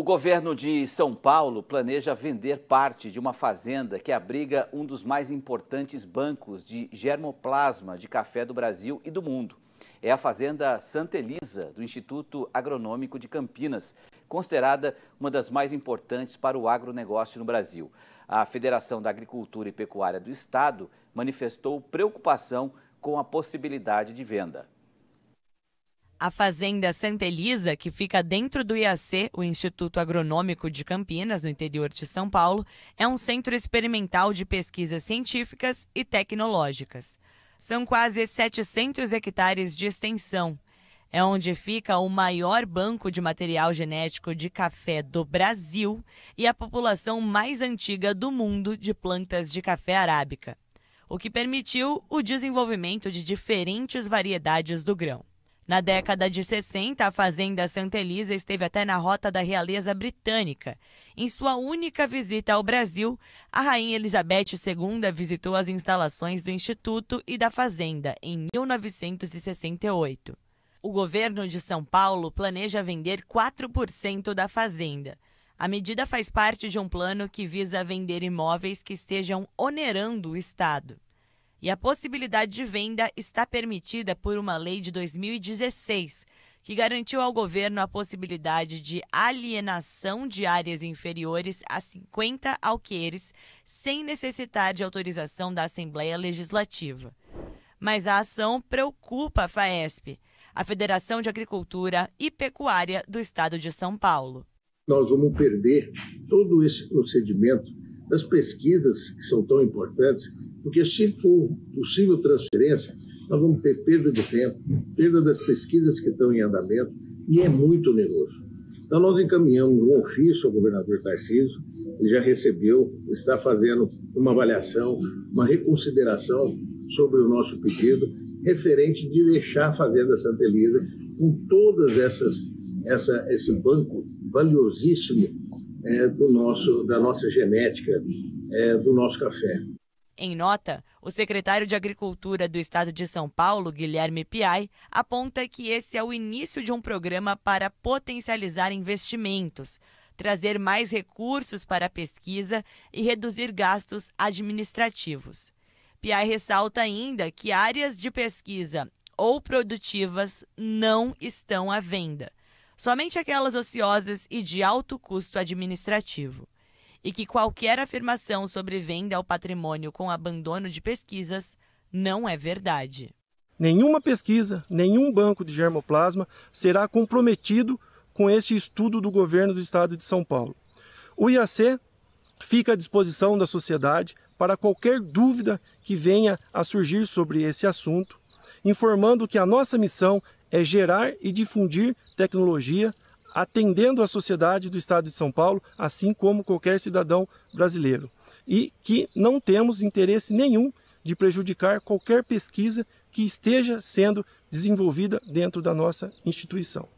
O governo de São Paulo planeja vender parte de uma fazenda que abriga um dos mais importantes bancos de germoplasma de café do Brasil e do mundo. É a Fazenda Santa Elisa, do Instituto Agronômico de Campinas, considerada uma das mais importantes para o agronegócio no Brasil. A Federação da Agricultura e Pecuária do Estado manifestou preocupação com a possibilidade de venda a Fazenda Santa Elisa, que fica dentro do IAC, o Instituto Agronômico de Campinas, no interior de São Paulo, é um centro experimental de pesquisas científicas e tecnológicas. São quase 700 hectares de extensão. É onde fica o maior banco de material genético de café do Brasil e a população mais antiga do mundo de plantas de café arábica, o que permitiu o desenvolvimento de diferentes variedades do grão. Na década de 60, a fazenda Santa Elisa esteve até na rota da realeza britânica. Em sua única visita ao Brasil, a rainha Elizabeth II visitou as instalações do instituto e da fazenda em 1968. O governo de São Paulo planeja vender 4% da fazenda. A medida faz parte de um plano que visa vender imóveis que estejam onerando o Estado. E a possibilidade de venda está permitida por uma lei de 2016, que garantiu ao governo a possibilidade de alienação de áreas inferiores a 50 alqueires, sem necessitar de autorização da Assembleia Legislativa. Mas a ação preocupa a FAESP, a Federação de Agricultura e Pecuária do Estado de São Paulo. Nós vamos perder todo esse procedimento das pesquisas que são tão importantes porque se for possível transferência, nós vamos ter perda de tempo, perda das pesquisas que estão em andamento, e é muito oneroso. Então, nós encaminhamos um ofício ao governador Tarcísio, ele já recebeu, está fazendo uma avaliação, uma reconsideração sobre o nosso pedido, referente de deixar a Fazenda Santa Elisa com todas essas, essa, esse banco valiosíssimo é, do nosso, da nossa genética, é, do nosso café. Em nota, o secretário de Agricultura do Estado de São Paulo, Guilherme Piai, aponta que esse é o início de um programa para potencializar investimentos, trazer mais recursos para a pesquisa e reduzir gastos administrativos. Piai ressalta ainda que áreas de pesquisa ou produtivas não estão à venda, somente aquelas ociosas e de alto custo administrativo e que qualquer afirmação sobre venda ao patrimônio com abandono de pesquisas não é verdade. Nenhuma pesquisa, nenhum banco de germoplasma será comprometido com este estudo do governo do estado de São Paulo. O IAC fica à disposição da sociedade para qualquer dúvida que venha a surgir sobre esse assunto, informando que a nossa missão é gerar e difundir tecnologia atendendo a sociedade do Estado de São Paulo, assim como qualquer cidadão brasileiro. E que não temos interesse nenhum de prejudicar qualquer pesquisa que esteja sendo desenvolvida dentro da nossa instituição.